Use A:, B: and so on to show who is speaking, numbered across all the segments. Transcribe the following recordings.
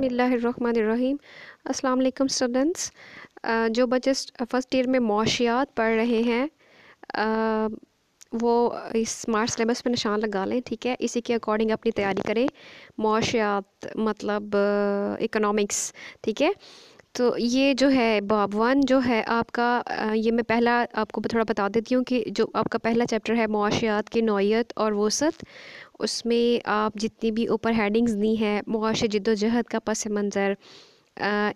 A: बसमीम् अल्लाम स्टूडेंट्स जो बच्चे फ़र्स्ट ईयर में मौशियात पढ़ रहे हैं वो इस स्मार्ट सिलेबस पे निशान लगा लें ठीक है इसी के अकॉर्डिंग अपनी तैयारी करें मौशियात मतलब इकोनॉमिक्स ठीक है तो ये जो है बाब वन जो है आपका ये मैं पहला आपको थोड़ा बता देती हूँ कि जो आपका पहला चैप्टर है मुआशियात की नौीयत और वसत उसमें आप जितनी भी ऊपर हेडिंग्स दी हैं मुआश जद्दोजहद का पस मंज़र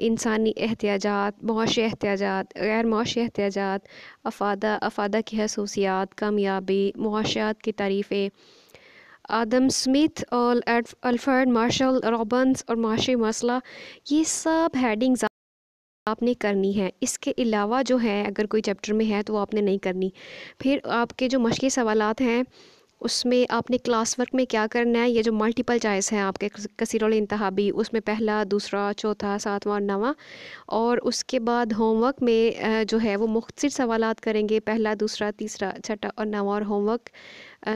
A: इंसानी एहतियाजात मुआशी एहतियाजात गैर मुआशी एहतियाजात अफादा अफादा की खसूसियात कामयाबी मुआशियात की तारीफ़ें आदम स्मिथ और अल्फर्ड मार्शल रॉबन्स और माशी मसला ये सब हेडिंग्स आपने करनी है इसके अलावा जो है अगर कोई चैप्टर में है तो वो आपने नहीं करनी फिर आपके जो मशी सवाल हैं उसमें आपने क्लास वर्क में क्या करना है ये जो मल्टीपल चॉइस हैं आपके कसीरल इंतहाबी उसमें पहला दूसरा चौथा सातवां और नवा और उसके बाद होमवर्क में जो है वो मुख्तर सवाल करेंगे पहला दूसरा तीसरा छठा और नवा और होमवर्क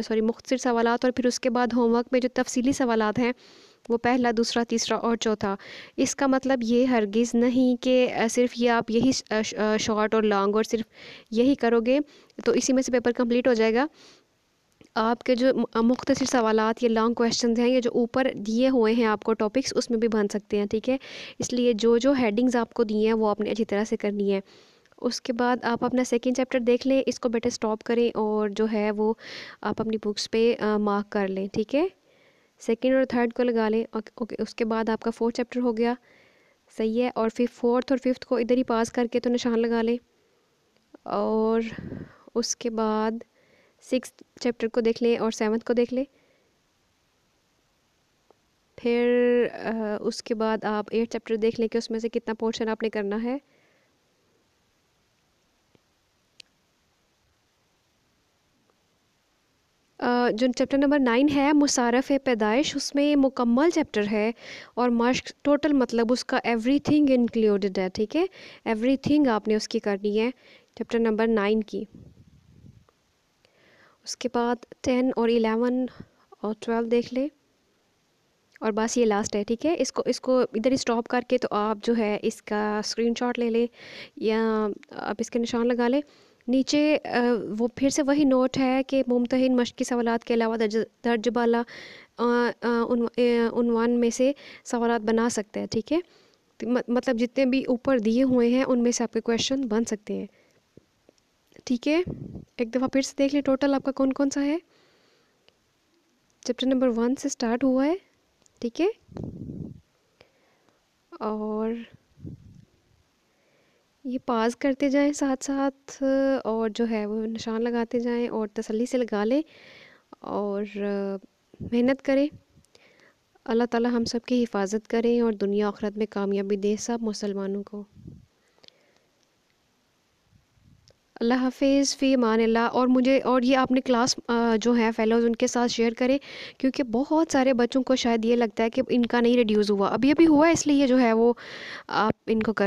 A: सॉरी मुख्तर सवाल और फिर उसके बाद होमवर्क में जो तफसीली सवाल हैं वो पहला दूसरा तीसरा और चौथा इसका मतलब ये हरगिज़ नहीं कि सिर्फ ये आप यही शॉर्ट और लॉन्ग और सिर्फ यही करोगे तो इसी में से पेपर कंप्लीट हो जाएगा आपके जो मुख्तर सवाल या लॉन्ग क्वेश्चन हैं ये जो ऊपर दिए हुए हैं आपको टॉपिक्स उसमें भी बन सकते हैं ठीक है इसलिए जो जो हेडिंग्स आपको दिए हैं वो आपने अच्छी तरह से करनी है उसके बाद आप अपना सेकेंड चैप्टर देख लें इसको बेटर स्टॉप करें और जो है वो आप अपनी बुक्स पे मार्क कर लें ठीक है सेकेंड और थर्ड को लगा लें ओके उसके बाद आपका फोर्थ चैप्टर हो गया सही है और फिर फोर्थ और फिफ्थ को इधर ही पास करके तो निशान लगा लें और उसके बाद सिक्स चैप्टर को देख लें और सेवन्थ को देख लें फिर आ, उसके बाद आप एट चैप्टर देख लें कि उसमें से कितना पोर्शन आपने करना है जो चैप्टर नंबर नाइन है मुसारफ पैदाइश उसमें मुकम्मल चैप्टर है और मश्क टोटल मतलब उसका एवरी थिंग इंक्लूडेड है ठीक है एवरी थिंग आपने उसकी करनी है चैप्टर नंबर नाइन की उसके बाद टेन और इलेवन और ट्वेल्व देख ले और बस ये लास्ट है ठीक है इसको इसको इधर ही स्टॉप करके तो आप जो है इसका स्क्रीनशॉट ले लें या आप इसके निशान लगा लें नीचे वो फिर से वही नोट है कि मुमतहन की सवालत के अलावा दर्ज दर्ज बाला उनवान में से सवाल बना सकते हैं ठीक है थीके? तो मतलब जितने भी ऊपर दिए हुए हैं उनमें से आपके क्वेश्चन बन सकते हैं ठीक है एक दफ़ा फिर से देख लें टोटल आपका कौन कौन सा है चैप्टर नंबर वन से स्टार्ट हुआ है ठीक है और ये पास करते जाएं साथ साथ और जो है वो निशान लगाते जाएं और तसल्ली से लगा लें और मेहनत करें अल्लाह ताला हम सब की हिफाजत करें और दुनिया आखरत में कामयाबी दे सब मुसलमानों को अल्लाह हाफिज़ फ़ी मान ला और मुझे और ये आपने क्लास जो है फेलोज़ उनके साथ शेयर करें क्योंकि बहुत सारे बच्चों को शायद ये लगता है कि इनका नहीं रिड्यूस हुआ अभी अभी हुआ इसलिए जो है वो आप इनको कर